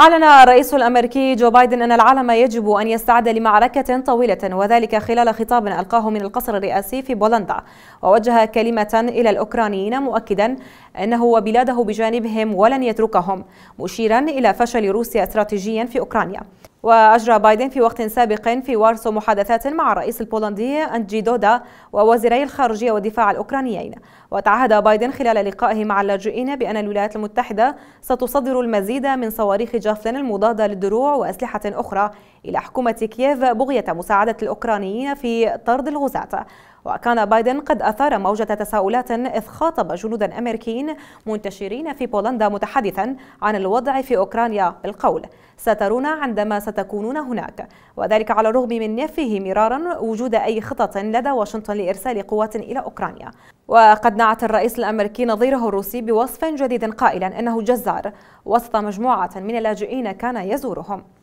أعلن الرئيس الأمريكي جو بايدن أن العالم يجب أن يستعد لمعركة طويلة وذلك خلال خطاب ألقاه من القصر الرئاسي في بولندا ووجه كلمة إلى الأوكرانيين مؤكدا أنه وبلاده بجانبهم ولن يتركهم مشيرا إلى فشل روسيا استراتيجيا في أوكرانيا وأجرى بايدن في وقت سابق في وارسو محادثات مع الرئيس البولندي أنجي دودا ووزيري الخارجية والدفاع الأوكرانيين وتعهد بايدن خلال لقائه مع اللاجئين بأن الولايات المتحدة ستصدر المزيد من صواريخ جافلن المضادة للدروع وأسلحة أخرى إلى حكومة كييف بغية مساعدة الأوكرانيين في طرد الغزاة وكان بايدن قد أثار موجة تساؤلات إذ خاطب جنودا أمريكيين منتشرين في بولندا متحدثا عن الوضع في أوكرانيا بالقول سترون عندما ستكونون هناك وذلك على الرغم من نفيه مرارا وجود أي خطط لدى واشنطن لإرسال قوات إلى أوكرانيا وقد نعت الرئيس الأمريكي نظيره الروسي بوصف جديد قائلا إنه جزار وسط مجموعة من اللاجئين كان يزورهم